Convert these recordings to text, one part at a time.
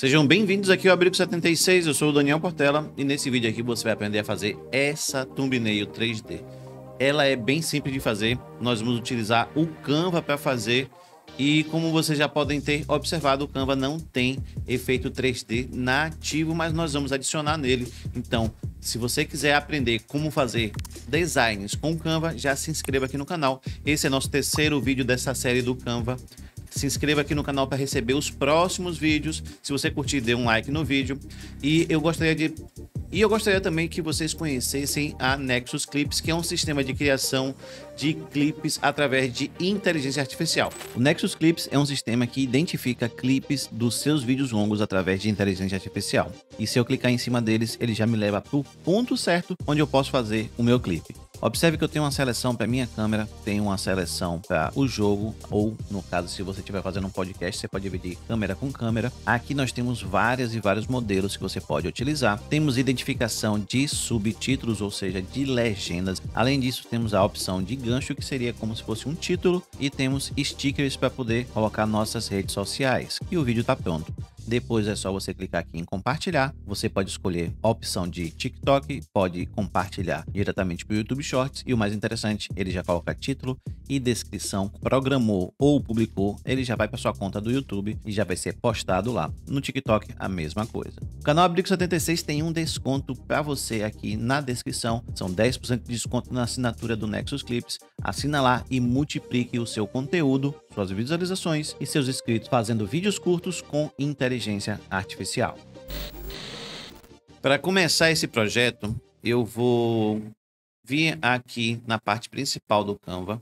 Sejam bem-vindos aqui ao Abrigo 76, eu sou o Daniel Portela e nesse vídeo aqui você vai aprender a fazer essa thumbnail 3D. Ela é bem simples de fazer, nós vamos utilizar o Canva para fazer e como vocês já podem ter observado, o Canva não tem efeito 3D nativo, mas nós vamos adicionar nele. Então, se você quiser aprender como fazer designs com Canva, já se inscreva aqui no canal. Esse é nosso terceiro vídeo dessa série do Canva se inscreva aqui no canal para receber os próximos vídeos. Se você curtir, dê um like no vídeo. E eu gostaria de e eu gostaria também que vocês conhecessem a Nexus Clips, que é um sistema de criação de clipes através de inteligência artificial. O Nexus Clips é um sistema que identifica clipes dos seus vídeos longos através de inteligência artificial. E se eu clicar em cima deles, ele já me leva para o ponto certo onde eu posso fazer o meu clipe. Observe que eu tenho uma seleção para minha câmera, tenho uma seleção para o jogo, ou no caso, se você estiver fazendo um podcast, você pode dividir câmera com câmera. Aqui nós temos várias e vários modelos que você pode utilizar. Temos identificação de subtítulos, ou seja, de legendas. Além disso, temos a opção de gancho, que seria como se fosse um título, e temos stickers para poder colocar nossas redes sociais. E o vídeo está pronto. Depois é só você clicar aqui em compartilhar. Você pode escolher a opção de TikTok, pode compartilhar diretamente para o YouTube Shorts e o mais interessante, ele já coloca título e descrição, programou ou publicou, ele já vai para sua conta do YouTube e já vai ser postado lá. No TikTok a mesma coisa. O canal Abrigo 76 tem um desconto para você aqui na descrição. São 10% de desconto na assinatura do Nexus Clips. Assina lá e multiplique o seu conteúdo suas visualizações e seus inscritos fazendo vídeos curtos com inteligência artificial. Para começar esse projeto, eu vou vir aqui na parte principal do Canva.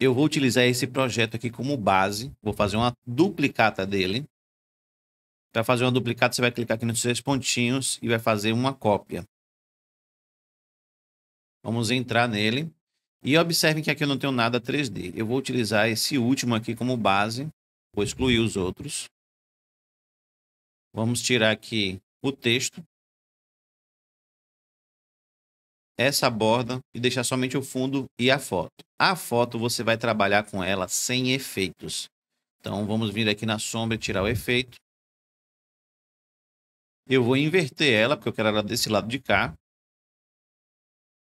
Eu vou utilizar esse projeto aqui como base. Vou fazer uma duplicata dele. Para fazer uma duplicata, você vai clicar aqui nos três pontinhos e vai fazer uma cópia. Vamos entrar nele. E observem que aqui eu não tenho nada 3D. Eu vou utilizar esse último aqui como base. Vou excluir os outros. Vamos tirar aqui o texto. Essa borda e deixar somente o fundo e a foto. A foto você vai trabalhar com ela sem efeitos. Então vamos vir aqui na sombra e tirar o efeito. Eu vou inverter ela, porque eu quero ela desse lado de cá.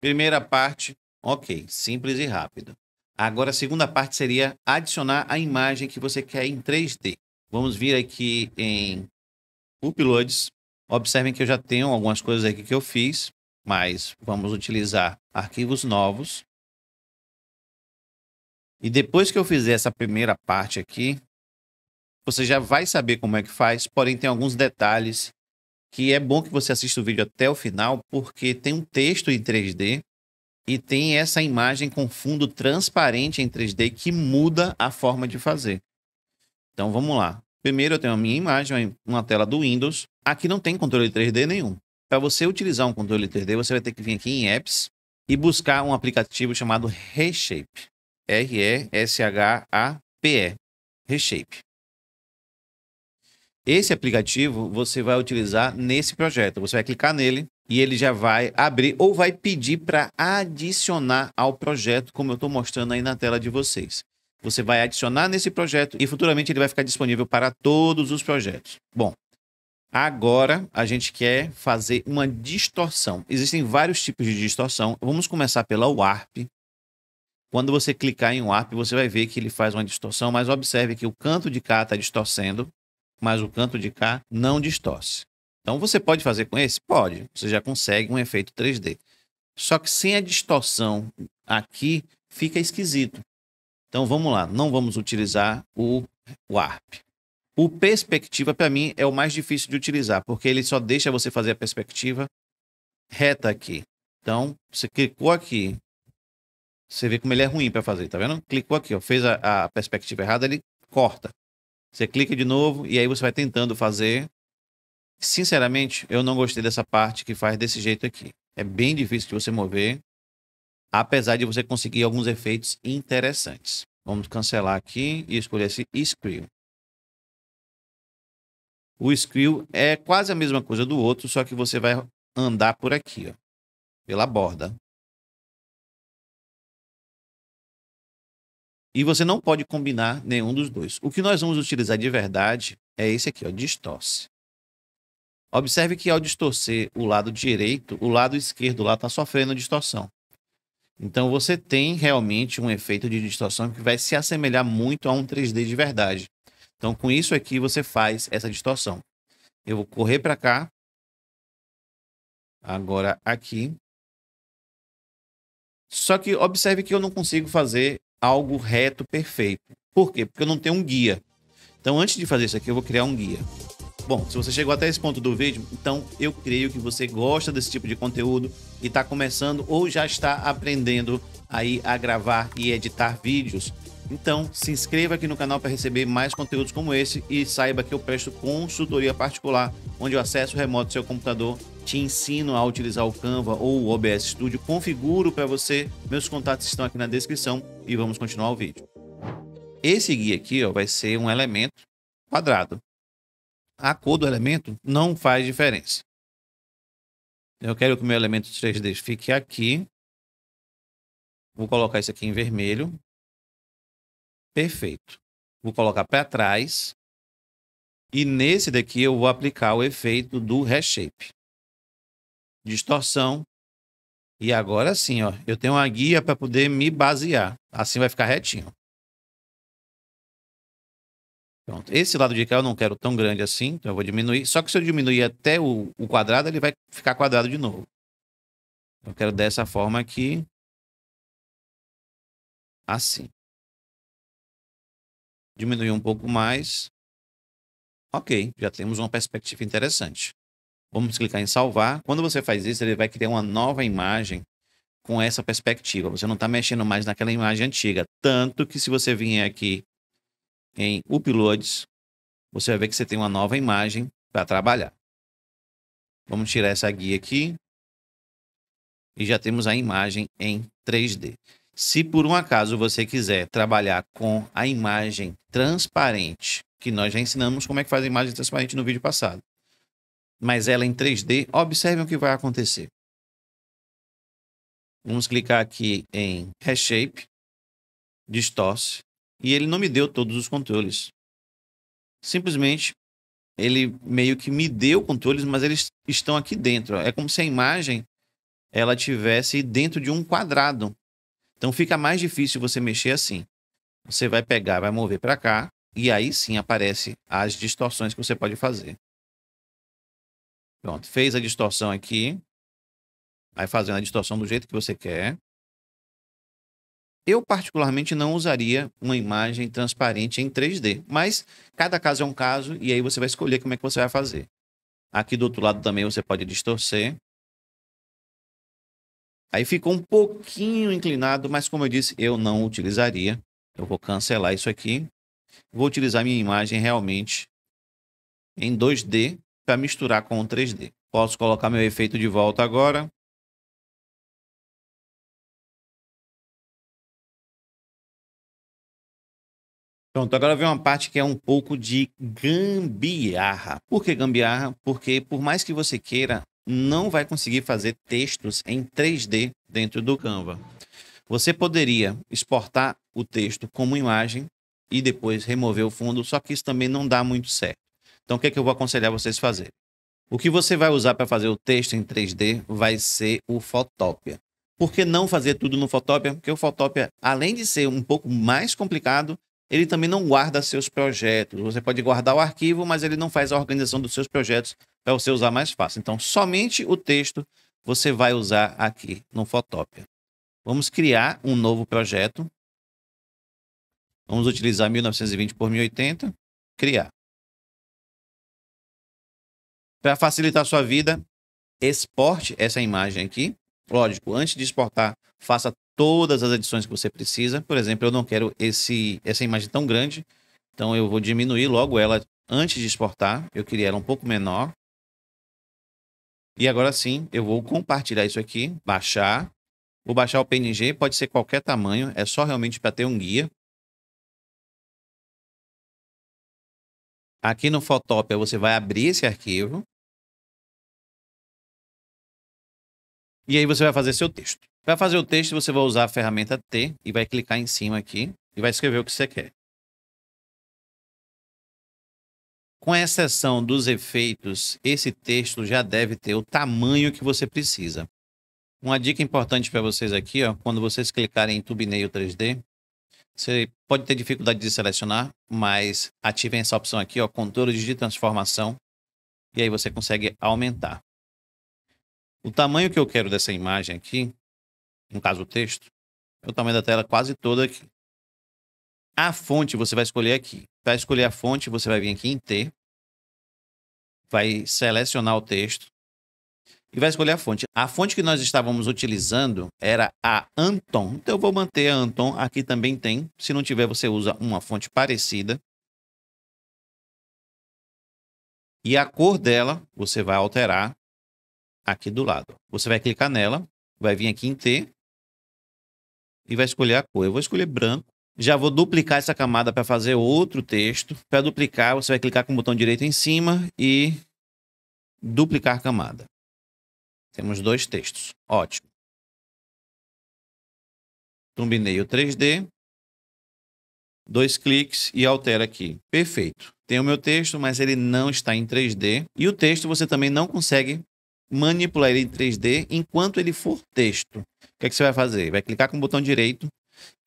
Primeira parte, Ok, simples e rápido. Agora, a segunda parte seria adicionar a imagem que você quer em 3D. Vamos vir aqui em Uploads. Observem que eu já tenho algumas coisas aqui que eu fiz, mas vamos utilizar arquivos novos. E depois que eu fizer essa primeira parte aqui, você já vai saber como é que faz, porém tem alguns detalhes que é bom que você assista o vídeo até o final, porque tem um texto em 3D e tem essa imagem com fundo transparente em 3D que muda a forma de fazer. Então vamos lá. Primeiro eu tenho a minha imagem, uma tela do Windows. Aqui não tem controle 3D nenhum. Para você utilizar um controle 3D, você vai ter que vir aqui em Apps e buscar um aplicativo chamado Reshape. R-E-S-H-A-P-E. Reshape. Esse aplicativo você vai utilizar nesse projeto. Você vai clicar nele, e ele já vai abrir ou vai pedir para adicionar ao projeto, como eu estou mostrando aí na tela de vocês. Você vai adicionar nesse projeto e futuramente ele vai ficar disponível para todos os projetos. Bom, agora a gente quer fazer uma distorção. Existem vários tipos de distorção. Vamos começar pela Warp. Quando você clicar em Warp, você vai ver que ele faz uma distorção, mas observe que o canto de cá está distorcendo, mas o canto de cá não distorce. Então você pode fazer com esse? Pode. Você já consegue um efeito 3D. Só que sem a distorção aqui fica esquisito. Então vamos lá, não vamos utilizar o Warp. O perspectiva para mim é o mais difícil de utilizar, porque ele só deixa você fazer a perspectiva reta aqui. Então, você clicou aqui. Você vê como ele é ruim para fazer, tá vendo? Clicou aqui, ó, fez a, a perspectiva errada, ele corta. Você clica de novo e aí você vai tentando fazer Sinceramente, eu não gostei dessa parte que faz desse jeito aqui. É bem difícil de você mover, apesar de você conseguir alguns efeitos interessantes. Vamos cancelar aqui e escolher esse Screw. O Screw é quase a mesma coisa do outro, só que você vai andar por aqui, ó, pela borda. E você não pode combinar nenhum dos dois. O que nós vamos utilizar de verdade é esse aqui, ó, distorce. Observe que ao distorcer o lado direito, o lado esquerdo lá está sofrendo distorção. Então você tem realmente um efeito de distorção que vai se assemelhar muito a um 3D de verdade. Então com isso aqui você faz essa distorção. Eu vou correr para cá. Agora aqui. Só que observe que eu não consigo fazer algo reto perfeito. Por quê? Porque eu não tenho um guia. Então antes de fazer isso aqui eu vou criar um guia. Bom, se você chegou até esse ponto do vídeo, então eu creio que você gosta desse tipo de conteúdo e está começando ou já está aprendendo aí a gravar e editar vídeos. Então, se inscreva aqui no canal para receber mais conteúdos como esse e saiba que eu presto consultoria particular, onde eu acesso remoto do seu computador, te ensino a utilizar o Canva ou o OBS Studio, configuro para você. Meus contatos estão aqui na descrição e vamos continuar o vídeo. Esse guia aqui ó, vai ser um elemento quadrado a cor do elemento não faz diferença. Eu quero que o meu elemento 3D fique aqui. Vou colocar isso aqui em vermelho. Perfeito. Vou colocar para trás. E nesse daqui eu vou aplicar o efeito do reshape. Distorção. E agora sim, ó, eu tenho uma guia para poder me basear. Assim vai ficar retinho. Pronto. Esse lado de cá eu não quero tão grande assim, então eu vou diminuir. Só que se eu diminuir até o, o quadrado, ele vai ficar quadrado de novo. Eu quero dessa forma aqui. Assim. Diminuir um pouco mais. Ok, já temos uma perspectiva interessante. Vamos clicar em salvar. Quando você faz isso, ele vai criar uma nova imagem com essa perspectiva. Você não está mexendo mais naquela imagem antiga. Tanto que se você vier aqui em Uploads, você vai ver que você tem uma nova imagem para trabalhar. Vamos tirar essa guia aqui. E já temos a imagem em 3D. Se por um acaso você quiser trabalhar com a imagem transparente, que nós já ensinamos como é que faz a imagem transparente no vídeo passado, mas ela em 3D, observe o que vai acontecer. Vamos clicar aqui em Reshape, Distorce, e ele não me deu todos os controles. Simplesmente, ele meio que me deu controles, mas eles estão aqui dentro. É como se a imagem ela tivesse dentro de um quadrado. Então fica mais difícil você mexer assim. Você vai pegar, vai mover para cá e aí sim aparece as distorções que você pode fazer. Pronto, fez a distorção aqui. Vai fazendo a distorção do jeito que você quer. Eu, particularmente, não usaria uma imagem transparente em 3D, mas cada caso é um caso e aí você vai escolher como é que você vai fazer. Aqui do outro lado também você pode distorcer. Aí ficou um pouquinho inclinado, mas como eu disse, eu não utilizaria. Eu vou cancelar isso aqui. Vou utilizar minha imagem realmente em 2D para misturar com o 3D. Posso colocar meu efeito de volta agora. Pronto, agora vem uma parte que é um pouco de gambiarra. Por que gambiarra? Porque por mais que você queira, não vai conseguir fazer textos em 3D dentro do Canva. Você poderia exportar o texto como imagem e depois remover o fundo, só que isso também não dá muito certo. Então, o que, é que eu vou aconselhar vocês a fazer? O que você vai usar para fazer o texto em 3D vai ser o Fotopia. Por que não fazer tudo no Fotopia? Porque o Fotopia, além de ser um pouco mais complicado, ele também não guarda seus projetos. Você pode guardar o arquivo, mas ele não faz a organização dos seus projetos para você usar mais fácil. Então, somente o texto você vai usar aqui no Photopia. Vamos criar um novo projeto. Vamos utilizar 1920 por 1080. Criar. Para facilitar a sua vida, exporte essa imagem aqui. Lógico, antes de exportar, faça todas as edições que você precisa. Por exemplo, eu não quero esse, essa imagem tão grande, então eu vou diminuir logo ela antes de exportar. Eu queria ela um pouco menor. E agora sim, eu vou compartilhar isso aqui, baixar. Vou baixar o PNG, pode ser qualquer tamanho, é só realmente para ter um guia. Aqui no Photopia você vai abrir esse arquivo. E aí você vai fazer seu texto. Para fazer o texto, você vai usar a ferramenta T e vai clicar em cima aqui e vai escrever o que você quer. Com exceção dos efeitos, esse texto já deve ter o tamanho que você precisa. Uma dica importante para vocês aqui, ó, quando vocês clicarem em Thumbnail 3D, você pode ter dificuldade de selecionar, mas ativem essa opção aqui, ó, controles de transformação, e aí você consegue aumentar. O tamanho que eu quero dessa imagem aqui no caso o texto, é o tamanho da tela quase toda aqui. A fonte você vai escolher aqui. Para escolher a fonte, você vai vir aqui em T, vai selecionar o texto e vai escolher a fonte. A fonte que nós estávamos utilizando era a Anton. Então eu vou manter a Anton. Aqui também tem. Se não tiver, você usa uma fonte parecida. E a cor dela você vai alterar aqui do lado. Você vai clicar nela, vai vir aqui em T, e vai escolher a cor. Eu vou escolher branco. Já vou duplicar essa camada para fazer outro texto. Para duplicar, você vai clicar com o botão direito em cima e duplicar camada. Temos dois textos. Ótimo. Thumbnail 3D. Dois cliques e altera aqui. Perfeito. Tem o meu texto, mas ele não está em 3D. E o texto você também não consegue manipular ele em 3D enquanto ele for texto que, é que você vai fazer? Vai clicar com o botão direito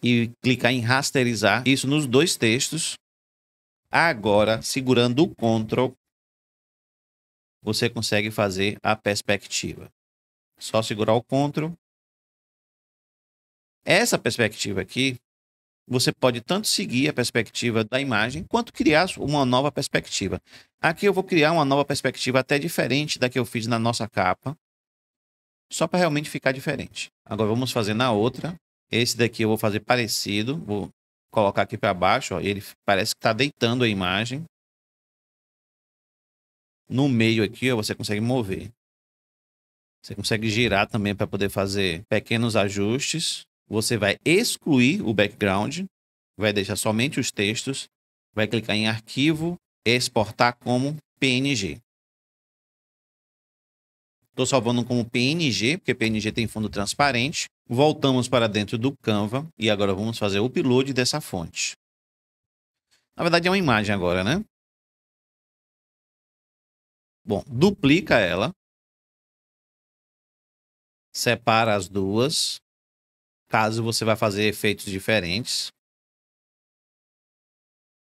e clicar em rasterizar isso nos dois textos. Agora, segurando o Ctrl, você consegue fazer a perspectiva. Só segurar o Ctrl. Essa perspectiva aqui, você pode tanto seguir a perspectiva da imagem, quanto criar uma nova perspectiva. Aqui eu vou criar uma nova perspectiva até diferente da que eu fiz na nossa capa só para realmente ficar diferente. Agora vamos fazer na outra. Esse daqui eu vou fazer parecido, vou colocar aqui para baixo, ó, ele parece que está deitando a imagem. No meio aqui, ó, você consegue mover. Você consegue girar também para poder fazer pequenos ajustes. Você vai excluir o background, vai deixar somente os textos, vai clicar em arquivo, exportar como PNG. Estou salvando como PNG, porque PNG tem fundo transparente. Voltamos para dentro do Canva e agora vamos fazer o upload dessa fonte. Na verdade é uma imagem agora, né? Bom, duplica ela. Separa as duas. Caso você vai fazer efeitos diferentes.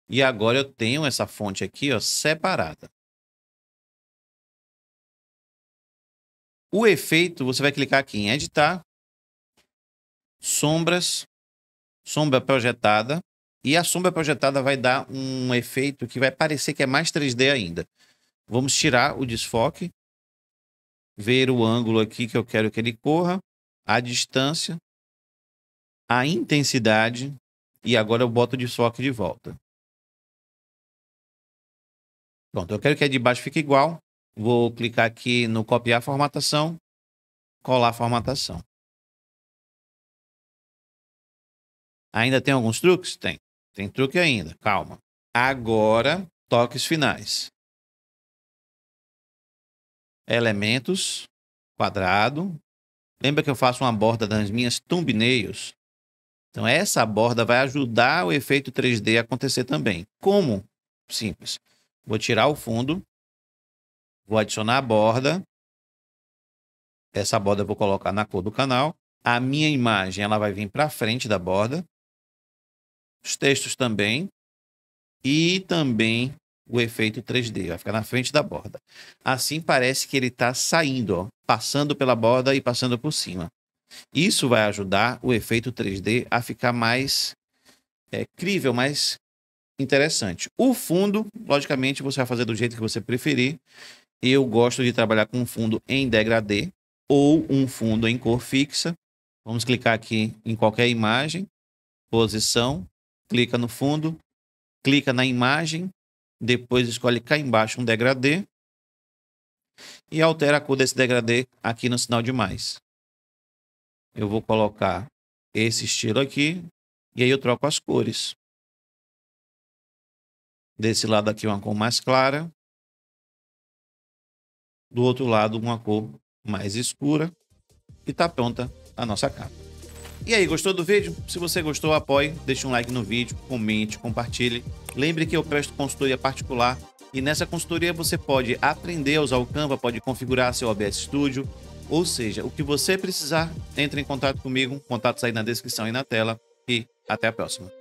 E agora eu tenho essa fonte aqui, ó, separada. O efeito, você vai clicar aqui em editar, sombras, sombra projetada, e a sombra projetada vai dar um efeito que vai parecer que é mais 3D ainda. Vamos tirar o desfoque, ver o ângulo aqui que eu quero que ele corra, a distância, a intensidade, e agora eu boto o desfoque de volta. Pronto, eu quero que a de baixo fique igual, Vou clicar aqui no copiar formatação, colar formatação. Ainda tem alguns truques? Tem. Tem truque ainda, calma. Agora, toques finais. Elementos, quadrado. Lembra que eu faço uma borda das minhas thumbnails? Então, essa borda vai ajudar o efeito 3D a acontecer também. Como? Simples. Vou tirar o fundo, Vou adicionar a borda. Essa borda eu vou colocar na cor do canal. A minha imagem ela vai vir para frente da borda. Os textos também. E também o efeito 3D. Vai ficar na frente da borda. Assim parece que ele está saindo, ó, passando pela borda e passando por cima. Isso vai ajudar o efeito 3D a ficar mais é, crível, mais interessante. O fundo, logicamente, você vai fazer do jeito que você preferir eu gosto de trabalhar com um fundo em degradê ou um fundo em cor fixa. Vamos clicar aqui em qualquer imagem, posição, clica no fundo, clica na imagem, depois escolhe cá embaixo um degradê e altera a cor desse degradê aqui no sinal de mais. Eu vou colocar esse estilo aqui e aí eu troco as cores. Desse lado aqui uma cor mais clara, do outro lado uma cor mais escura e tá pronta a nossa capa. E aí, gostou do vídeo? Se você gostou, apoie, deixe um like no vídeo, comente, compartilhe. Lembre que eu presto consultoria particular e nessa consultoria você pode aprender a usar o Canva, pode configurar seu OBS Studio, ou seja, o que você precisar, entre em contato comigo, contatos tá aí na descrição e na tela e até a próxima.